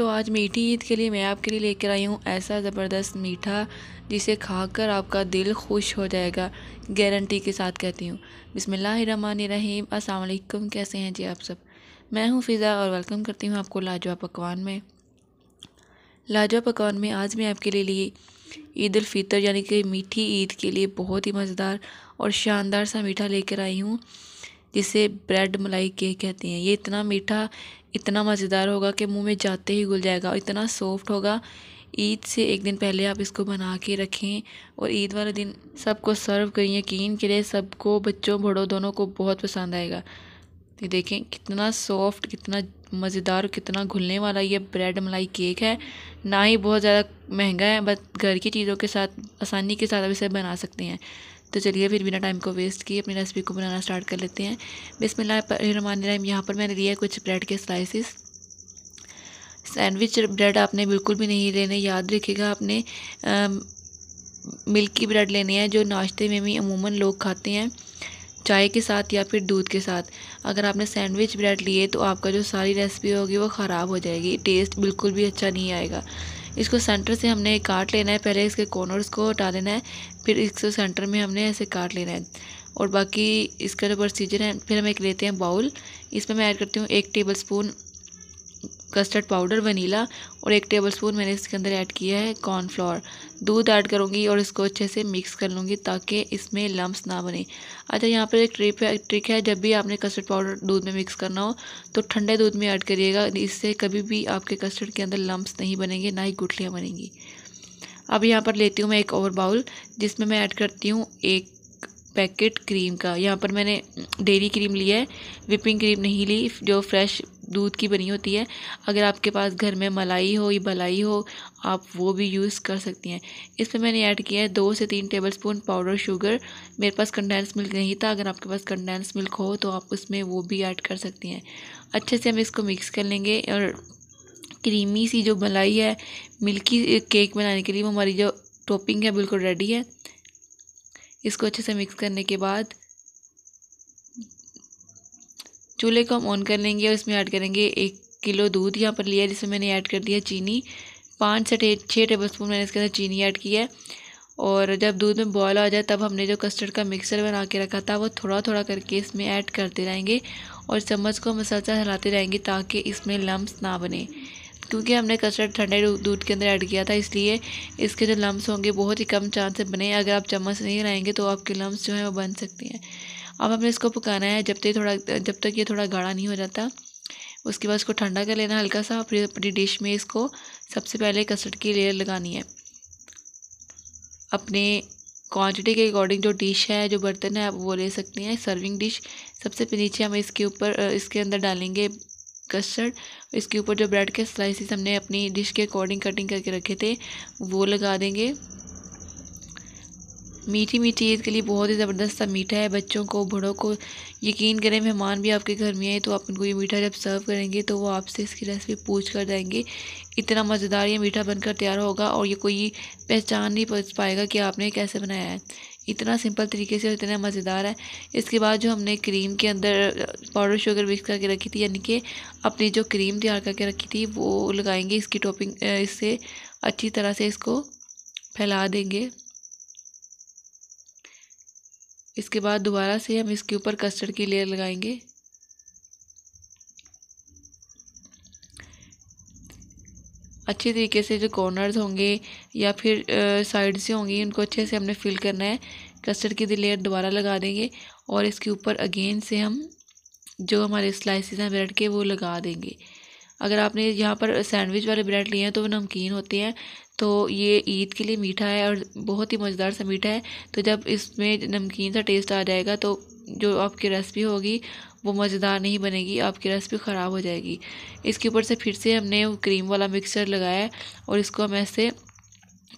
तो आज मीठी ईद के लिए मैं आपके लिए लेकर आई हूँ ऐसा ज़बरदस्त मीठा जिसे खाकर आपका दिल खुश हो जाएगा गारंटी के साथ कहती हूँ बिसमीम असलकम कैसे हैं जी आप सब मैं हूँ फ़िज़ा और वेलकम करती हूँ आपको लाजवा पकवान में लाजवा पकवान में आज मैं आपके लिए लिए ईद यानी कि मीठी ईद के लिए बहुत ही मज़ेदार और शानदार सा मीठा लेकर आई हूँ जिसे ब्रेड मलाई केक कहते हैं ये इतना मीठा इतना मज़ेदार होगा कि मुंह में जाते ही घुल जाएगा और इतना सॉफ्ट होगा ईद से एक दिन पहले आप इसको बना के रखें और ईद वाले दिन सबको सर्व करें यकीन के लिए सबको बच्चों बड़ों दोनों को बहुत पसंद आएगा ये देखें कितना सॉफ्ट कितना मज़ेदार कितना घुलने वाला ये ब्रेड मलाई केक है ना ही बहुत ज़्यादा महंगा है बस घर की चीज़ों के साथ आसानी के साथ आप इसे बना सकते हैं तो चलिए फिर बिना टाइम को वेस्ट किए अपनी रेसिपी को बनाना स्टार्ट कर लेते हैं बिसमिल्लाम यहाँ पर मैंने लिया है कुछ ब्रेड के स्लाइसिस सैंडविच ब्रेड आपने बिल्कुल भी नहीं लेने याद रखिएगा आपने मिल्की ब्रेड लेने हैं जो नाश्ते में भी अमूमन लोग खाते हैं चाय के साथ या फिर दूध के साथ अगर आपने सैंडविच ब्रेड लिए तो आपका जो सारी रेसिपी होगी वो ख़राब हो जाएगी टेस्ट बिल्कुल भी अच्छा नहीं आएगा इसको सेंटर से हमने काट लेना है पहले इसके कॉर्नर्स को हटा लेना है फिर इसको सेंटर में हमने ऐसे काट लेना है और बाकी इसका जो प्रोसीजर है फिर हम एक लेते हैं बाउल इसमें मैं ऐड करती हूँ एक tablespoon custard powder vanilla और एक टेबल स्पून मैंने इसके अंदर ऐड किया है कॉर्नफ्लोर दूध ऐड करूँगी और इसको अच्छे से मिक्स कर लूँगी ताकि इसमें लम्स ना बने अच्छा यहाँ पर एक ट्रिप है ट्रिक है जब भी आपने कस्टर्ड पाउडर दूध में मिक्स करना हो तो ठंडे दूध में ऐड करिएगा इससे कभी भी आपके कस्टर्ड के अंदर लम्ब नहीं बनेंगे ना ही गुठलियाँ बनेंगी अब यहाँ पर लेती हूँ मैं एक और बाउल जिसमें मैं ऐड करती हूँ एक पैकेट क्रीम का यहाँ पर मैंने डेरी क्रीम लिया है विपिंग क्रीम नहीं ली जो फ्रेश दूध की बनी होती है अगर आपके पास घर में मलाई हो या भलाई हो आप वो भी यूज़ कर सकती हैं इस पर मैंने ऐड किया है दो से तीन टेबल स्पून पाउडर शुगर मेरे पास कंडेंस मिल्क नहीं था अगर आपके पास कंडेंस मिल्क हो तो आप उसमें वो भी ऐड कर सकती हैं अच्छे से हम इसको मिक्स कर लेंगे और क्रीमी सी जो मलाई है मिल्की केक बनाने के लिए वो हमारी जो टॉपिंग है बिल्कुल रेडी है इसको अच्छे से मिक्स करने के बाद चूल्हे को हम ऑन कर लेंगे और इसमें ऐड करेंगे एक किलो दूध यहाँ पर लिया है जिसमें मैंने ऐड कर दिया चीनी पाँच से छः टेबल स्पून मैंने इसके अंदर चीनी ऐड की है और जब दूध में बॉयल आ जाए तब हमने जो कस्टर्ड का मिक्सर बना के रखा था वो थोड़ा थोड़ा करके इसमें ऐड करते रहेंगे और चम्मच को मसाजा हिलाते रहेंगे ताकि इसमें लम्ब ना बने क्योंकि हमने कस्टर्ड ठंडे दूध के अंदर ऐड किया था इसलिए इसके जो लम्स होंगे बहुत ही कम चांस से बने अगर आप चम्मच नहीं हिलाएंगे तो आपके लम्स जो हैं वो बन सकते हैं अब हमने इसको पकाना है जब तक तो थोड़ा जब तक ये थोड़ा गाढ़ा नहीं हो जाता उसके बाद इसको ठंडा कर लेना हल्का सा फिर अपनी डिश में इसको सबसे पहले कस्टर्ड की लेयर लगानी है अपने क्वांटिटी के अकॉर्डिंग जो डिश है जो बर्तन है आप वो ले सकते हैं सर्विंग डिश सबसे नीचे हम इसके ऊपर इसके अंदर डालेंगे कस्टर्ड इसके ऊपर जो ब्रेड के स्लाइसिस हमने अपनी डिश के अकॉर्डिंग कटिंग करके रखे थे वो लगा देंगे मीठी मीठी ईद के लिए बहुत ही ज़बरदस्त सा मीठा है बच्चों को बड़ों को यकीन करें मेहमान भी आपके घर में आए तो आप उनको ये मीठा जब सर्व करेंगे तो वो आपसे इसकी रेसिपी पूछ कर जाएंगे इतना मज़ेदार ये मीठा बनकर तैयार होगा और ये कोई पहचान नहीं पहुँच पाएगा कि आपने कैसे बनाया है इतना सिंपल तरीके से और इतना मज़ेदार है इसके बाद जो हमने क्रीम के अंदर पाउडर शुगर मिक्स करके रखी थी यानी कि अपनी जो क्रीम तैयार करके रखी थी वो लगाएंगे इसकी टॉपिंग इससे अच्छी तरह से इसको फैला देंगे इसके बाद दोबारा से हम इसके ऊपर कस्टर्ड की लेयर लगाएंगे अच्छे तरीके से जो कॉर्नर्स होंगे या फिर साइड से होंगी उनको अच्छे से हमने फिल करना है कस्टर्ड की लेयर दोबारा लगा देंगे और इसके ऊपर अगेन से हम जो हमारे स्लाइसिस हैं ब्रेड के वो लगा देंगे अगर आपने यहाँ पर सैंडविच वाले ब्रेड लिए हैं तो वो नमकीन होते हैं तो ये ईद के लिए मीठा है और बहुत ही मज़ेदार सा मीठा है तो जब इसमें नमकीन सा टेस्ट आ जाएगा तो जो आपकी रेसिपी होगी वो मज़ेदार नहीं बनेगी आपकी रेसिपी ख़राब हो जाएगी इसके ऊपर से फिर से हमने क्रीम वाला मिक्सचर लगाया और इसको हम ऐसे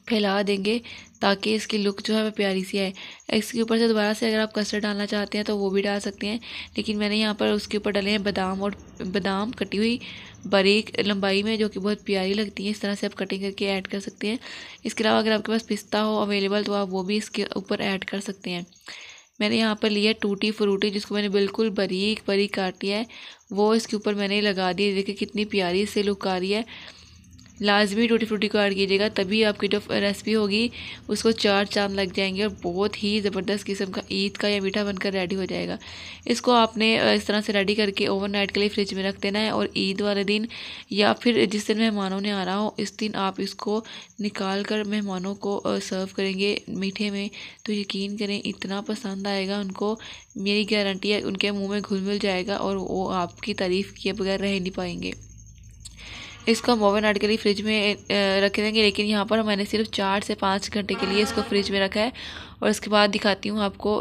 फैला देंगे ताकि इसकी लुक जो है वह प्यारी सी आए इसके ऊपर से दोबारा से अगर आप कस्टर्ड डालना चाहते हैं तो वो भी डाल सकते हैं लेकिन मैंने यहाँ पर उसके ऊपर डाले हैं बादाम और बादाम कटी हुई बारीक लंबाई में जो कि बहुत प्यारी लगती है इस तरह से आप कटिंग करके ऐड कर सकते हैं इसके अलावा अगर आपके पास पिस्ता हो अवेलेबल तो आप वो भी इसके ऊपर ऐड कर सकते हैं मैंने यहाँ पर लिया टूटी फ्रूटी जिसको मैंने बिल्कुल बारीक बारीक काट लिया है वो इसके ऊपर मैंने लगा दी देखिए कितनी प्यारी से लुक आ रही है लाजमी टूटी फ्रूटी को ऐड कीजिएगा तभी आपकी जो रेसिपी होगी उसको चार चांद लग जाएंगे और बहुत ही ज़बरदस्त किस्म का ईद का या मीठा बनकर रेडी हो जाएगा इसको आपने इस तरह से रेडी करके ओवरनाइट के लिए फ्रिज में रख देना है और ईद वाले दिन या फिर जिस दिन मेहमानों ने आना हो इस दिन आप इसको निकाल कर मेहमानों को सर्व करेंगे मीठे में तो यकीन करें इतना पसंद आएगा उनको मेरी गारंटी है उनके मुंह में घुल मिल जाएगा और वो आपकी तारीफ़ किए बगैर रह नहीं पाएंगे इसको हम ओवन लिए फ्रिज में रख देंगे लेकिन यहाँ पर मैंने सिर्फ चार से पाँच घंटे के लिए इसको फ्रिज में रखा है और इसके बाद दिखाती हूँ आपको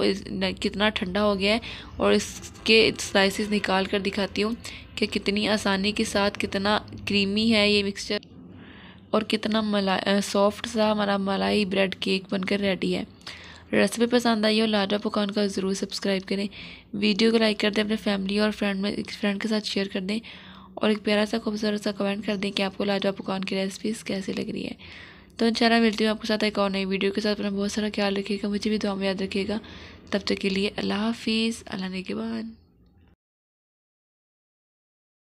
कितना ठंडा हो गया है और इसके स्लाइसिस निकाल कर दिखाती हूँ कि कितनी आसानी के साथ कितना क्रीमी है ये मिक्सचर और कितना मलाई सॉफ्ट सा हमारा मलाई ब्रेड केक बनकर रेडी है रेसिपी पसंद आई हो लाडा पकवान का ज़रूर सब्सक्राइब करें वीडियो को लाइक कर दें अपने फैमिली और फ्रेंड में फ्रेंड के साथ शेयर कर दें और एक प्यारा सा खूबसूरत सा कमेंट कर दें कि आपको लाजवाब पकवान की रेसिपीज़ कैसी लग रही है तो इंशाल्लाह मिलती हूँ आपके साथ एक और नई वीडियो के साथ अपना बहुत सारा ख्याल रखिएगा मुझे भी दुआ में याद रखिएगा तब तक के लिए अल्लाह हाफिज़ अल्लाह बाद